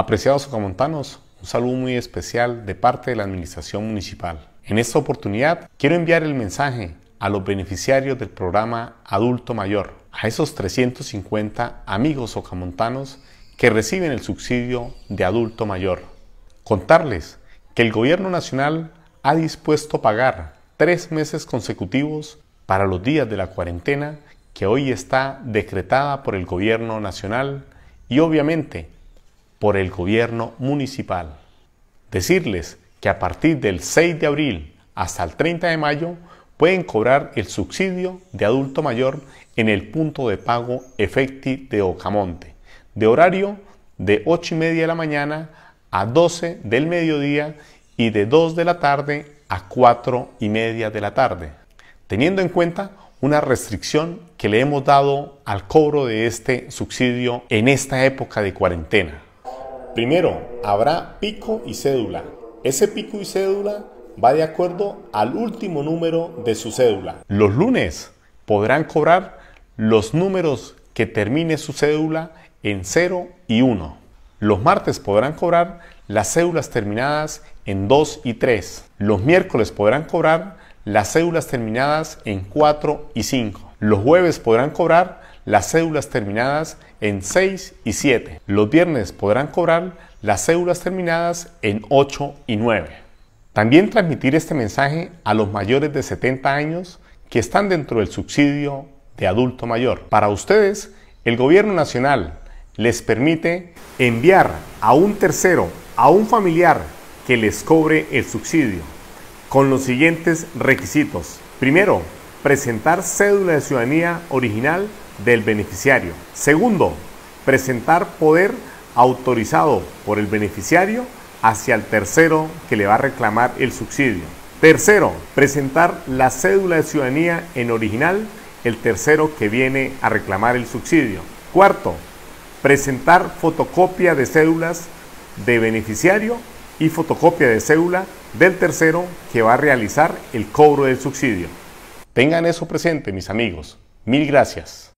Apreciados ocamontanos un saludo muy especial de parte de la Administración Municipal. En esta oportunidad quiero enviar el mensaje a los beneficiarios del programa Adulto Mayor, a esos 350 amigos ocamontanos que reciben el subsidio de adulto mayor. Contarles que el Gobierno Nacional ha dispuesto pagar tres meses consecutivos para los días de la cuarentena que hoy está decretada por el Gobierno Nacional y obviamente por el gobierno municipal. Decirles que a partir del 6 de abril hasta el 30 de mayo pueden cobrar el subsidio de adulto mayor en el punto de pago Efecti de Ocamonte, de horario de 8 y media de la mañana a 12 del mediodía y de 2 de la tarde a 4 y media de la tarde, teniendo en cuenta una restricción que le hemos dado al cobro de este subsidio en esta época de cuarentena. Primero, habrá pico y cédula. Ese pico y cédula va de acuerdo al último número de su cédula. Los lunes podrán cobrar los números que termine su cédula en 0 y 1. Los martes podrán cobrar las cédulas terminadas en 2 y 3. Los miércoles podrán cobrar las cédulas terminadas en 4 y 5. Los jueves podrán cobrar las cédulas terminadas en 6 y 7. Los viernes podrán cobrar las cédulas terminadas en 8 y 9. También transmitir este mensaje a los mayores de 70 años que están dentro del subsidio de adulto mayor. Para ustedes, el gobierno nacional les permite enviar a un tercero, a un familiar que les cobre el subsidio con los siguientes requisitos. Primero, presentar cédula de ciudadanía original del beneficiario. Segundo, presentar poder autorizado por el beneficiario hacia el tercero que le va a reclamar el subsidio. Tercero, presentar la cédula de ciudadanía en original el tercero que viene a reclamar el subsidio. Cuarto, presentar fotocopia de cédulas de beneficiario y fotocopia de cédula del tercero que va a realizar el cobro del subsidio. Tengan eso presente, mis amigos. Mil gracias.